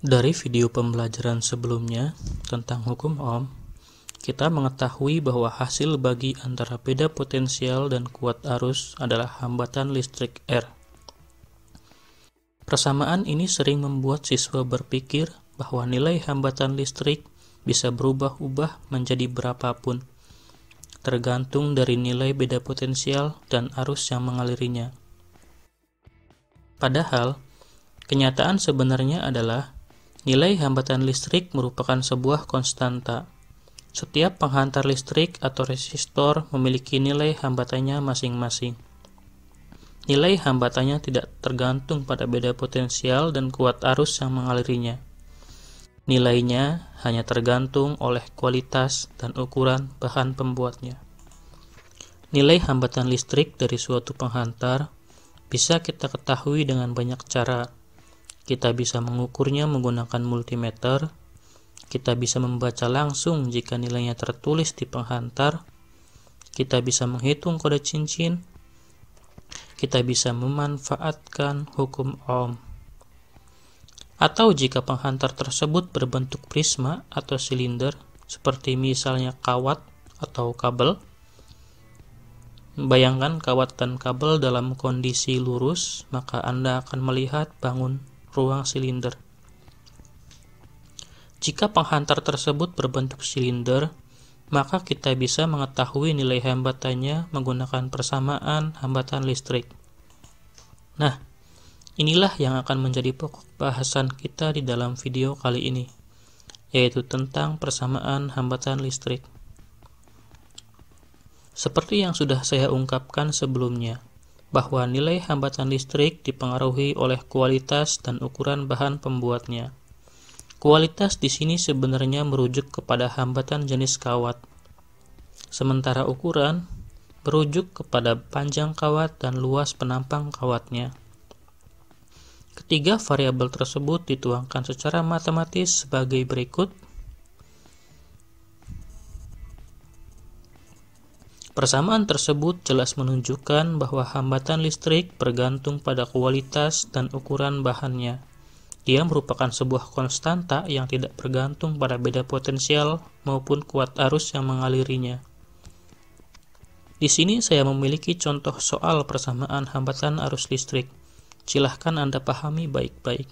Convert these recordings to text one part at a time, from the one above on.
Dari video pembelajaran sebelumnya tentang hukum Ohm, kita mengetahui bahwa hasil bagi antara beda potensial dan kuat arus adalah hambatan listrik R. Persamaan ini sering membuat siswa berpikir bahwa nilai hambatan listrik bisa berubah-ubah menjadi berapapun, tergantung dari nilai beda potensial dan arus yang mengalirinya. Padahal, kenyataan sebenarnya adalah Nilai hambatan listrik merupakan sebuah konstanta. Setiap penghantar listrik atau resistor memiliki nilai hambatannya masing-masing. Nilai hambatannya tidak tergantung pada beda potensial dan kuat arus yang mengalirinya. Nilainya hanya tergantung oleh kualitas dan ukuran bahan pembuatnya. Nilai hambatan listrik dari suatu penghantar bisa kita ketahui dengan banyak cara, kita bisa mengukurnya menggunakan multimeter. Kita bisa membaca langsung jika nilainya tertulis di penghantar. Kita bisa menghitung kode cincin. Kita bisa memanfaatkan hukum Ohm. Atau jika penghantar tersebut berbentuk prisma atau silinder, seperti misalnya kawat atau kabel, Bayangkan kawat dan kabel dalam kondisi lurus, maka Anda akan melihat bangun ruang silinder. Jika penghantar tersebut berbentuk silinder, maka kita bisa mengetahui nilai hambatannya menggunakan persamaan hambatan listrik. Nah, inilah yang akan menjadi pokok bahasan kita di dalam video kali ini, yaitu tentang persamaan hambatan listrik. Seperti yang sudah saya ungkapkan sebelumnya, bahwa nilai hambatan listrik dipengaruhi oleh kualitas dan ukuran bahan pembuatnya. Kualitas di sini sebenarnya merujuk kepada hambatan jenis kawat, sementara ukuran merujuk kepada panjang kawat dan luas penampang kawatnya. Ketiga variabel tersebut dituangkan secara matematis sebagai berikut Persamaan tersebut jelas menunjukkan bahwa hambatan listrik bergantung pada kualitas dan ukuran bahannya. Ia merupakan sebuah konstanta yang tidak bergantung pada beda potensial maupun kuat arus yang mengalirinya. Di sini saya memiliki contoh soal persamaan hambatan arus listrik. Silahkan Anda pahami baik-baik.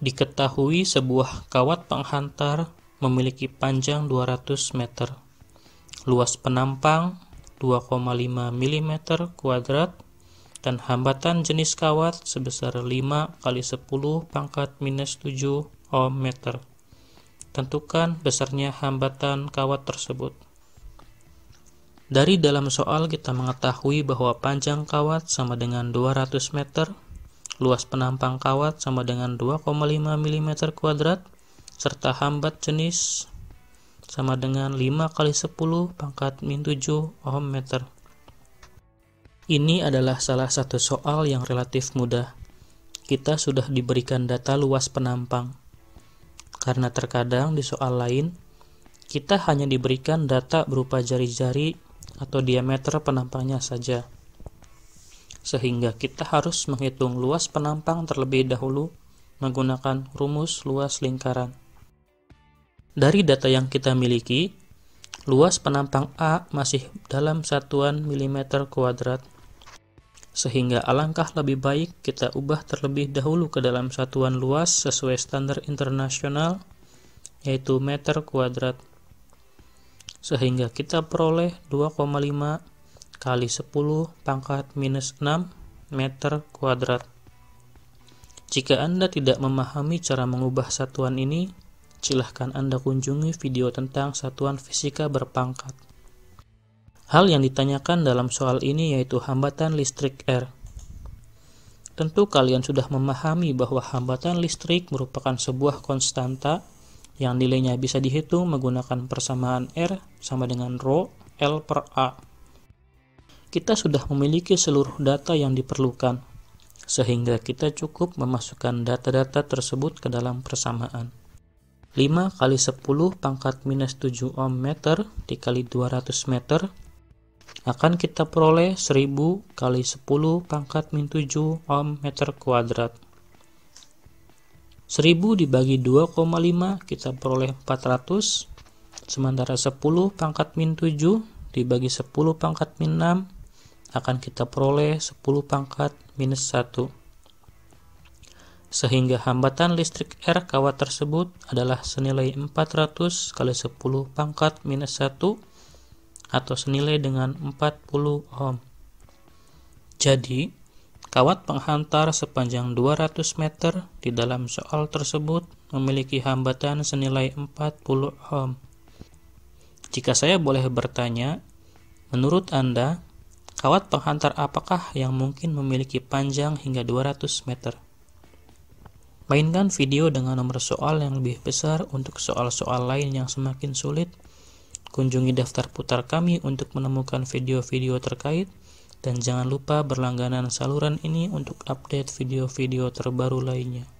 Diketahui sebuah kawat penghantar memiliki panjang 200 meter luas penampang 2,5 mm kuadrat dan hambatan jenis kawat sebesar 5 kali 10 pangkat minus 7 ohm meter. Tentukan besarnya hambatan kawat tersebut. Dari dalam soal kita mengetahui bahwa panjang kawat sama dengan 200 meter, luas penampang kawat sama dengan 2,5 mm kuadrat, serta hambat jenis sama dengan 5 kali 10 pangkat min 7 ohm meter. Ini adalah salah satu soal yang relatif mudah. Kita sudah diberikan data luas penampang. Karena terkadang di soal lain, kita hanya diberikan data berupa jari-jari atau diameter penampangnya saja. Sehingga kita harus menghitung luas penampang terlebih dahulu menggunakan rumus luas lingkaran. Dari data yang kita miliki, luas penampang A masih dalam satuan milimeter kuadrat. Sehingga alangkah lebih baik kita ubah terlebih dahulu ke dalam satuan luas sesuai standar internasional, yaitu meter kuadrat. Sehingga kita peroleh 2,5 kali 10 pangkat minus 6 meter kuadrat. Jika Anda tidak memahami cara mengubah satuan ini, silahkan Anda kunjungi video tentang satuan fisika berpangkat. Hal yang ditanyakan dalam soal ini yaitu hambatan listrik R. Tentu kalian sudah memahami bahwa hambatan listrik merupakan sebuah konstanta yang nilainya bisa dihitung menggunakan persamaan R sama dengan Rho L per A. Kita sudah memiliki seluruh data yang diperlukan, sehingga kita cukup memasukkan data-data tersebut ke dalam persamaan. 5 kali 10 pangkat minus 7 ohm meter dikali 200 meter akan kita peroleh 1000 kali 10 pangkat min 7 ohm meter kuadrat. 1000 dibagi 2,5 kita peroleh 400, sementara 10 pangkat min 7 dibagi 10 pangkat min 6 akan kita peroleh 10 pangkat minus 1 sehingga hambatan listrik R kawat tersebut adalah senilai 400 kali 10 pangkat minus 1 atau senilai dengan 40 ohm. Jadi, kawat penghantar sepanjang 200 meter di dalam soal tersebut memiliki hambatan senilai 40 ohm. Jika saya boleh bertanya, menurut Anda, kawat penghantar apakah yang mungkin memiliki panjang hingga 200 meter? Mainkan video dengan nomor soal yang lebih besar untuk soal-soal lain yang semakin sulit. Kunjungi daftar putar kami untuk menemukan video-video terkait. Dan jangan lupa berlangganan saluran ini untuk update video-video terbaru lainnya.